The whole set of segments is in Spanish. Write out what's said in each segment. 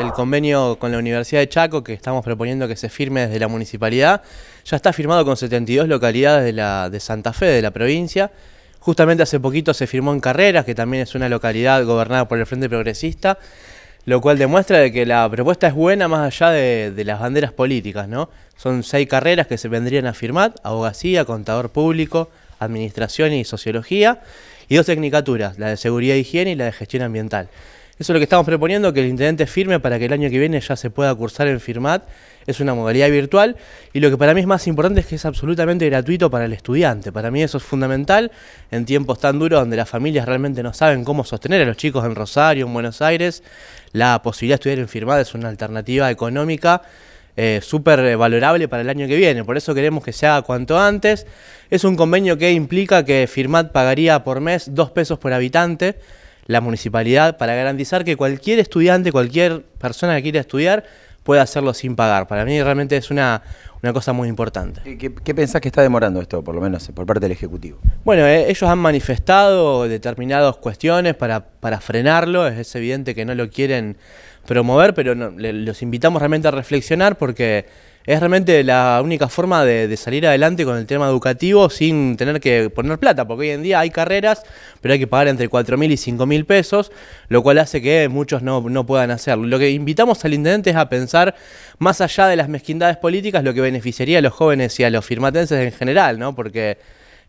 el convenio con la Universidad de Chaco que estamos proponiendo que se firme desde la municipalidad. Ya está firmado con 72 localidades de, la, de Santa Fe, de la provincia. Justamente hace poquito se firmó en Carreras, que también es una localidad gobernada por el Frente Progresista, lo cual demuestra de que la propuesta es buena más allá de, las banderas políticas. ¿no? Son seis carreras que se vendrían a firmar, abogacía, contador público, administración y sociología, y dos tecnicaturas, la de seguridad e higiene y la de gestión ambiental. Eso es lo que estamos proponiendo, que el intendente firme para que el año que viene ya se pueda cursar en Firmat. Es una modalidad virtual y lo que para mí es más importante es que es absolutamente gratuito para el estudiante. Para mí eso es fundamental en tiempos tan duros donde las familias realmente no saben cómo sostener a los chicos en Rosario, en Buenos Aires. La posibilidad de estudiar en Firmat es una alternativa económica eh, súper eh, valorable para el año que viene. Por eso queremos que se haga cuanto antes. Es un convenio que implica que Firmat pagaría por mes dos pesos por habitante la municipalidad para garantizar que cualquier estudiante, cualquier persona que quiera estudiar, pueda hacerlo sin pagar. Para mí realmente es una, una cosa muy importante. ¿Qué, pensás que está demorando esto, por lo menos eh, por parte del Ejecutivo? Bueno, eh, ellos han manifestado determinadas cuestiones para, frenarlo, es, evidente que no lo quieren promover, pero los invitamos realmente a reflexionar porque es realmente la única forma de, salir adelante con el tema educativo sin tener que poner plata, porque hoy en día hay carreras, pero hay que pagar entre 4.000 y 5.000 pesos, lo cual hace que muchos no, no puedan hacerlo. Lo que invitamos al intendente es a pensar, más allá de las mezquindades políticas, lo que beneficiaría a los jóvenes y a los firmatenses en general, ¿no? Porque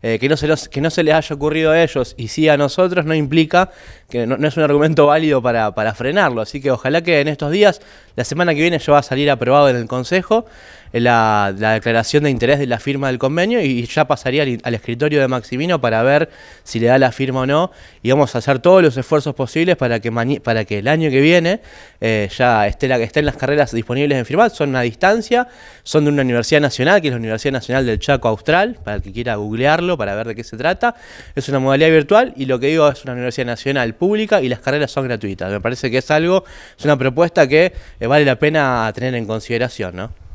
eh, que, no se les haya ocurrido a ellos y sí a nosotros no implica que no, es un argumento válido para, frenarlo. Así que ojalá que en estos días, la semana que viene ya va a salir aprobado en el Consejo eh, la, declaración de interés de la firma del convenio y ya pasaría al, escritorio de Maximino para ver si le da la firma o no. Y vamos a hacer todos los esfuerzos posibles para que, para que el año que viene eh, ya esté la, estén las carreras disponibles en firmar. Son a distancia, son de una universidad nacional, que es la Universidad Nacional del Chaco Austral, para el que quiera googlearlo para ver de qué se trata. Es una modalidad virtual y lo que digo es una universidad nacional pública y las carreras son gratuitas. Me parece que es algo, es una propuesta que eh, vale la pena tener en consideración, ¿no?